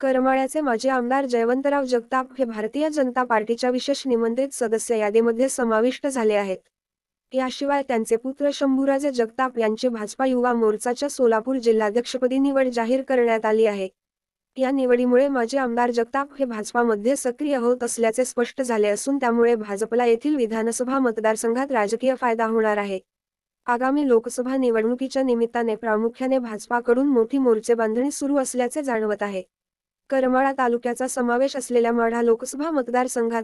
करमाळ्याचे माजी आमदार जयवंतराव जगताप हे भारतीय जनता पार्टीच्या विशेष निमंत्रित सदस्य यादीमध्ये समाविष्ट झाले आहेत याशिवाय त्यांचे पुत्र शंभूराजे जगताप यांची भाजपा युवा मोर्चाच्या सोलापूर जिल्हाध्यक्षपदी निवड जाहीर करण्यात आली आहे या निवडीमुळे माजी आमदार जगताप हे भाजपामध्ये सक्रिय होत असल्याचे स्पष्ट झाले असून त्यामुळे भाजपला येथील विधानसभा मतदारसंघात राजकीय फायदा होणार आहे आगामी लोकसभा निवडणुकीच्या निमित्ताने प्रामुख्याने भाजपाकडून मोठी मोर्चे बांधणी सुरू असल्याचे जाणवत आहे करमाळा तालुक्याचा समावेश असलेल्या माढा लोकसभा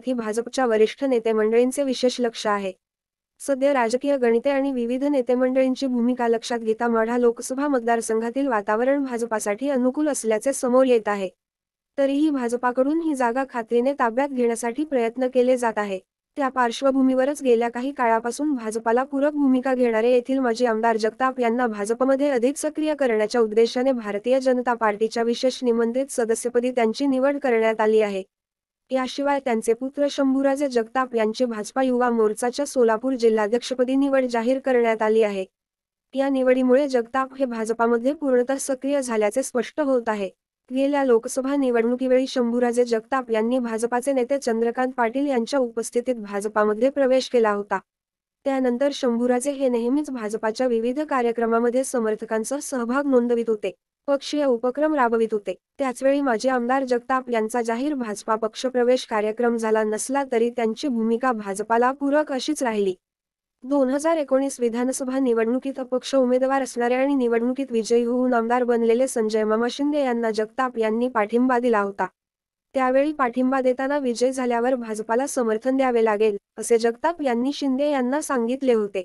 ही भाजपच्या वरिष्ठ नेते मंडळींचे विशेष लक्ष आहे सध्या राजकीय गणिते आणि विविध नेतेमंडळींची भूमिका लक्षात घेता मढा लोकसभा मतदारसंघातील वातावरण भाजपासाठी अनुकूल असल्याचे समोर येत आहे तरीही भाजपाकडून ही जागा खात्रीने ताब्यात घेण्यासाठी प्रयत्न केले जात आहे त्या पार्श्वभूमीवरच गेल्या काही काळापासून भाजपाला पूरक भूमिका घेणारे येथील माजी आमदार जगताप यांना भाजपमध्ये अधिक सक्रिय करण्याच्या उद्देशाने भारतीय जनता पार्टीच्या विशेष निमंत्रित सदस्यपदी त्यांची निवड करण्यात आली आहे याशिवाय त्यांचे पुत्र शंभूराजे जगताप यांची भाजपा युवा मोर्चाच्या सोलापूर जिल्हाध्यक्षपदी निवड जाहीर करण्यात आली आहे या निवडीमुळे जगताप हे भाजपामध्ये पूर्णतः सक्रिय झाल्याचे स्पष्ट होत आहे गेल्या लोकसभा निवडणुकीवेळी शंभूराजे जगताप यांनी भाजपाचे नेते चंद्रकांत पाटील यांच्या उपस्थितीत भाजपामध्ये प्रवेश केला होता त्यानंतर शंभूराजे हे नेहमीच भाजपाच्या विविध कार्यक्रमामध्ये समर्थकांचा सहभाग नोंदवित होते पक्षीय उपक्रम राबवित होते त्याचवेळी माजी आमदार जगताप यांचा जाहीर भाजपा पक्षप्रवेश कार्यक्रम झाला नसला तरी त्यांची भूमिका भाजपाला पूरक अशीच राहिली दोन हजार एकोणीस विधानसभा निवडणुकीत अपक्ष उमेदवार असणारे आणि निवडणुकीत विजयी होऊन आमदार बनलेले संजय मामा शिंदे यांना जगताप यांनी पाठिंबा दिला होता त्यावेळी पाठिंबा देताना विजय झाल्यावर भाजपाला समर्थन द्यावे लागेल असे जगताप यांनी शिंदे यांना सांगितले होते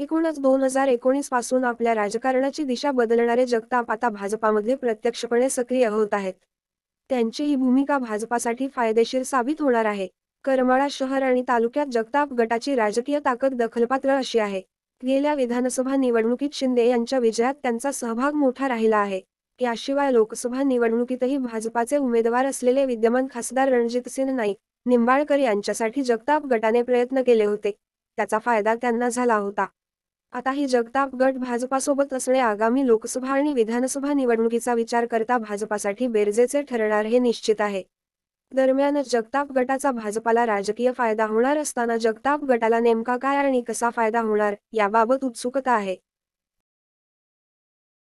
एकूणच दोन हजार एकोणीस पासून आपल्या राजकारणाची दिशा बदलणारे जगताप आता भाजपामध्ये प्रत्यक्षपणे सक्रिय होत आहेत त्यांची ही भूमिका भाजपासाठी फायदेशीर साबित होणार आहे करमाळा शहर आणि तालुक्यात जगताप गटाची राजकीय ताकद दखलपात्र अशी आहे गेल्या विधानसभा निवडणुकीत शिंदे यांच्या विजयात त्यांचा सहभाग मोठा राहिला आहे याशिवाय लोकसभा निवडणुकीतही भाजपाचे उमेदवार असलेले विद्यमान खासदार सिंह नाईक निंबाळकर यांच्यासाठी जगताप गटाने प्रयत्न केले होते त्याचा फायदा त्यांना झाला होता आता ही जगताप गट भाजपासोबत असणे आगामी लोकसभा आणि विधानसभा निवडणुकीचा विचार करता भाजपासाठी बेरजेचे ठरणार हे निश्चित आहे दरम्यान जगताप गटाचा भाजपाला राजकीय फायदा होणार असताना जगताप गटाला नेमका काय आणि कसा फायदा होणार याबाबत उत्सुकता आहे